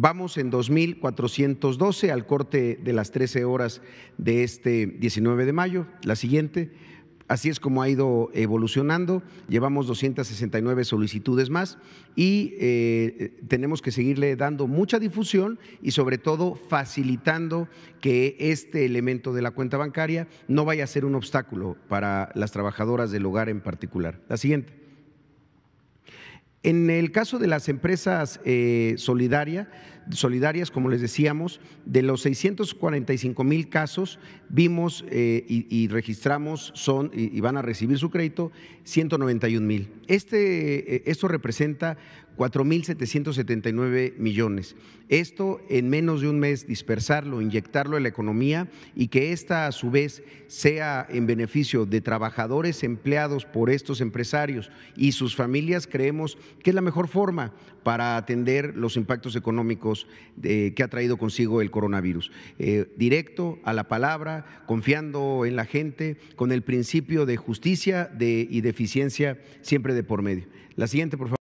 Vamos en 2412 al corte de las 13 horas de este 19 de mayo, la siguiente. Así es como ha ido evolucionando. Llevamos 269 solicitudes más y eh, tenemos que seguirle dando mucha difusión y sobre todo facilitando que este elemento de la cuenta bancaria no vaya a ser un obstáculo para las trabajadoras del hogar en particular. La siguiente. En el caso de las empresas eh, solidarias, como les decíamos, de los 645 mil casos vimos eh, y, registramos son y, van a recibir su crédito 191 mil. Este, eh, esto representa 4.779 millones. Esto en menos de un mes dispersarlo, inyectarlo en la economía y que esta a su vez sea en beneficio de trabajadores empleados por estos empresarios y sus familias, creemos qué es la mejor forma para atender los impactos económicos eh, que ha traído consigo el coronavirus. Eh, directo, a la palabra, confiando en la gente, con el principio de justicia y de eficiencia siempre de por medio. La siguiente, por favor.